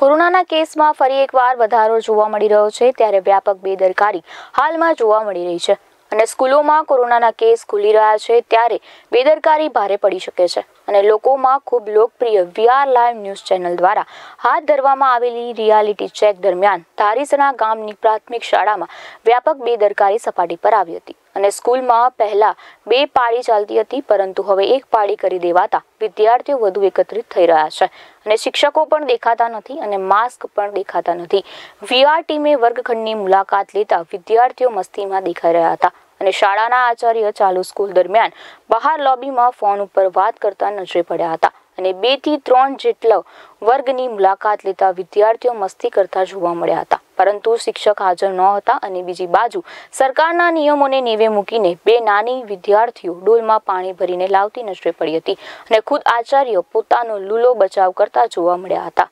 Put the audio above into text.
કોરોનાના કેસમાં ફરી એકવાર વધારો જોવા મળી રહ્યો છે ત્યારે વ્યાપક બેદરકારી હાલમાં જોવા મળી રહી છે અને સ્કૂલોમાં કોરોનાના કેસ ખુલી રહ્યા છે ત્યારે બેદરકારી ભારે પડી શકે છે અને લોકોમાં ખૂબ લોકપ્રિય વીઆર લાઈવ ન્યૂઝ ચેનલ દ્વારા હાથ ધરવામાં આવેલી રિયાલિટી ચેક દરમિયાન તારીસણા ગામની પ્રાથમિક શાળામાં વ્યાપક બેદરકારી સપાટી પર આવી હતી અને સ્કૂલમાં પહેલા બે પાળી ચાલતી હતી પરંતુ હવે એક પાળી કરી દેવાતા વિદ્યાર્થીઓ વધુ એકત્રિત થઈ રહ્યા છે અને શિક્ષકો પણ દેખાતા નથી અને માસ્ક પણ દેખાતા નથી વીઆર ટીમે વર્ગખંડની મુલાકાત લેતા વિદ્યાર્થીઓ મસ્તીમાં દેખાઈ રહ્યા હતા અને શાળાના આચાર્ય ચાલુ સ્કૂલ દરમિયાન બહાર લોબીમાં ફોન ઉપર વાત કરતા નજરે પડ્યા હતા અને બે થી ત્રણ જેટલો વર્ગની મુલાકાત લેતા વિદ્યાર્થીઓ મસ્તી કરતા જોવા મળ્યા હતા પરંતુ શિક્ષક હાજર ન હતા અને બીજી બાજુ સરકારના નિયમોને નેવે મૂકીને બે નાની વિદ્યાર્થીઓ ડોલમાં પાણી ભરીને લાવતી નજરે પડી હતી અને ખુદ આચાર્ય પોતાનો લૂલો બચાવ કરતા જોવા મળ્યા હતા